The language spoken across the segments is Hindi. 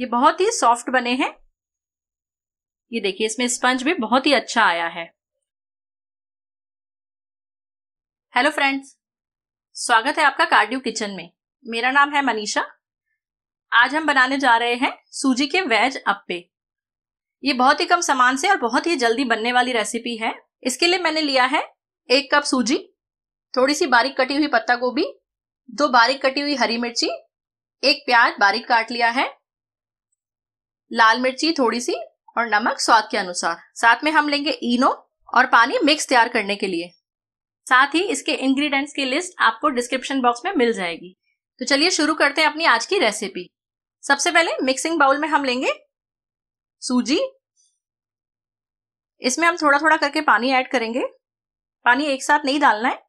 ये बहुत ही सॉफ्ट बने हैं ये देखिए इसमें स्पंज भी बहुत ही अच्छा आया है हेलो फ्रेंड्स स्वागत है आपका कार्डियो किचन में मेरा नाम है मनीषा आज हम बनाने जा रहे हैं सूजी के वेज अप्पे ये बहुत ही कम सामान से और बहुत ही जल्दी बनने वाली रेसिपी है इसके लिए मैंने लिया है एक कप सूजी थोड़ी सी बारीक कटी हुई पत्ता गोभी दो बारीक कटी हुई हरी मिर्ची एक प्याज बारीक काट लिया है लाल मिर्ची थोड़ी सी और नमक स्वाद के अनुसार साथ में हम लेंगे इनो और पानी मिक्स तैयार करने के लिए साथ ही इसके इंग्रेडिएंट्स की लिस्ट आपको डिस्क्रिप्शन बॉक्स में मिल जाएगी तो चलिए शुरू करते हैं अपनी आज की रेसिपी सबसे पहले मिक्सिंग बाउल में हम लेंगे सूजी इसमें हम थोड़ा थोड़ा करके पानी ऐड करेंगे पानी एक साथ नहीं डालना है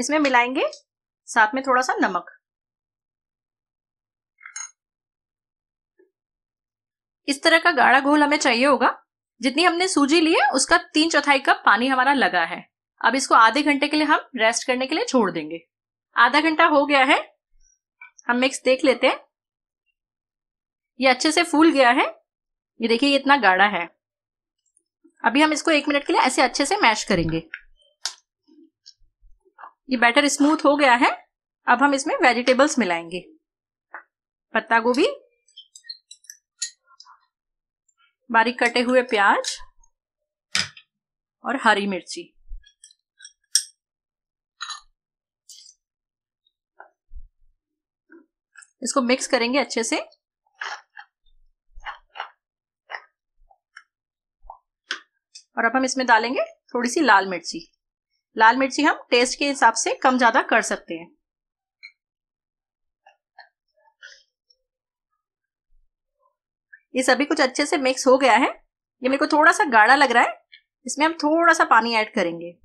इसमें मिलाएंगे साथ में थोड़ा सा नमक इस तरह का गाढ़ा घोल हमें चाहिए होगा जितनी हमने सूजी ली है उसका तीन चौथाई कप पानी हमारा लगा है अब इसको आधे घंटे के लिए हम रेस्ट करने के लिए छोड़ देंगे आधा घंटा हो गया है हम मिक्स देख लेते हैं ये अच्छे से फूल गया है ये देखिए इतना गाढ़ा है अभी हम इसको एक मिनट के लिए ऐसे अच्छे से मैश करेंगे ये बैटर स्मूथ हो गया है अब हम इसमें वेजिटेबल्स मिलाएंगे पत्ता गोभी बारीक कटे हुए प्याज और हरी मिर्ची इसको मिक्स करेंगे अच्छे से और अब हम इसमें डालेंगे थोड़ी सी लाल मिर्ची लाल मिर्ची हम टेस्ट के हिसाब से कम ज्यादा कर सकते हैं ये सभी कुछ अच्छे से मिक्स हो गया है ये मेरे को थोड़ा सा गाढ़ा लग रहा है इसमें हम थोड़ा सा पानी ऐड करेंगे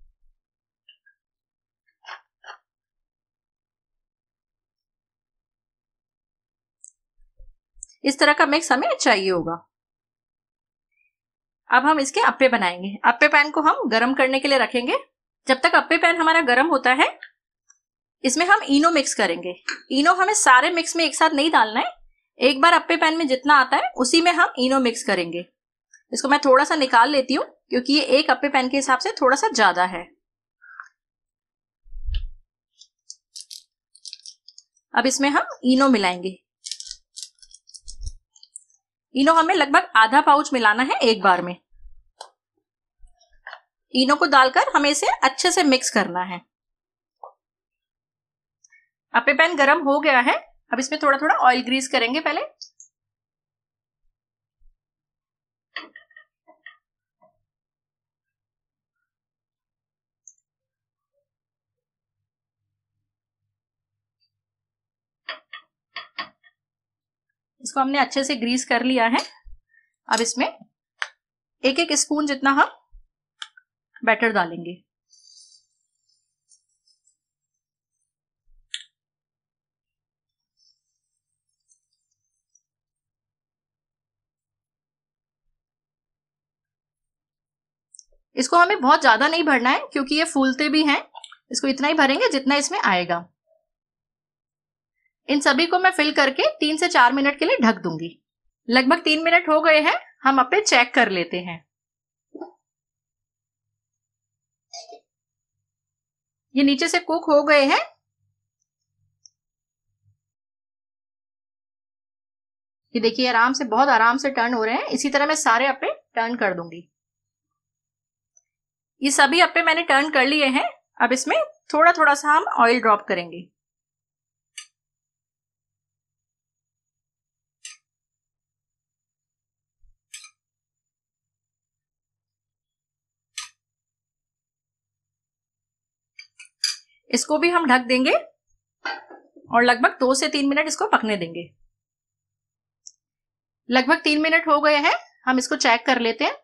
इस तरह का मिक्स हमें चाहिए होगा अब हम इसके अप्पे बनाएंगे अप्पे पैन को हम गरम करने के लिए रखेंगे जब तक अप्पे पैन हमारा गर्म होता है इसमें हम इनो मिक्स करेंगे इनो हमें सारे मिक्स में एक साथ नहीं डालना है एक बार अप्पे पैन में जितना आता है उसी में हम इनो मिक्स करेंगे इसको मैं थोड़ा सा निकाल लेती हूँ क्योंकि ये एक अप्पे पैन के हिसाब से थोड़ा सा ज्यादा है अब इसमें हम इनो मिलाएंगे इनो हमें लगभग आधा पाउच मिलाना है एक बार में तीनों को डालकर हमें इसे अच्छे से मिक्स करना है आप पैन गरम हो गया है अब इसमें थोड़ा थोड़ा ऑयल ग्रीस करेंगे पहले इसको हमने अच्छे से ग्रीस कर लिया है अब इसमें एक एक स्पून जितना हम बैटर डालेंगे इसको हमें बहुत ज्यादा नहीं भरना है क्योंकि ये फूलते भी हैं इसको इतना ही भरेंगे जितना इसमें आएगा इन सभी को मैं फिल करके तीन से चार मिनट के लिए ढक दूंगी लगभग तीन मिनट हो गए हैं हम अपने चेक कर लेते हैं ये नीचे से कुक हो गए हैं ये देखिए आराम से बहुत आराम से टर्न हो रहे हैं इसी तरह मैं सारे अपे टर्न कर दूंगी ये सभी अपे मैंने टर्न कर लिए हैं अब इसमें थोड़ा थोड़ा सा हम ऑयल ड्रॉप करेंगे इसको भी हम ढक देंगे और लगभग दो से तीन मिनट इसको पकने देंगे लगभग तीन मिनट हो गए हैं हम इसको चेक कर लेते हैं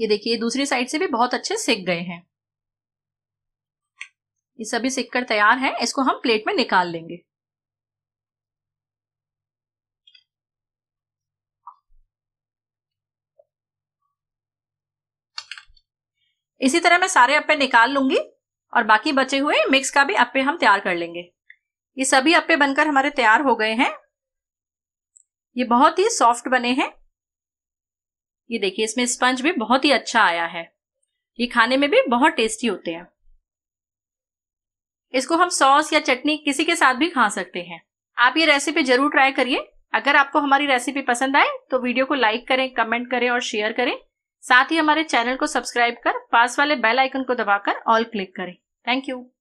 ये देखिए दूसरी साइड से भी बहुत अच्छे सिक गए हैं ये सभी सिककर तैयार हैं इसको हम प्लेट में निकाल लेंगे इसी तरह मैं सारे अप्पे निकाल लूंगी और बाकी बचे हुए मिक्स का भी अप्पे हम तैयार कर लेंगे ये सभी अप्पे बनकर हमारे तैयार हो गए हैं ये बहुत ही सॉफ्ट बने हैं ये देखिए इसमें स्पंज भी बहुत ही अच्छा आया है ये खाने में भी बहुत टेस्टी होते हैं इसको हम सॉस या चटनी किसी के साथ भी खा सकते हैं आप ये रेसिपी जरूर ट्राई करिए अगर आपको हमारी रेसिपी पसंद आए तो वीडियो को लाइक करें कमेंट करें और शेयर करें साथ ही हमारे चैनल को सब्सक्राइब कर पास वाले बेल आइकन को दबाकर ऑल क्लिक करें थैंक यू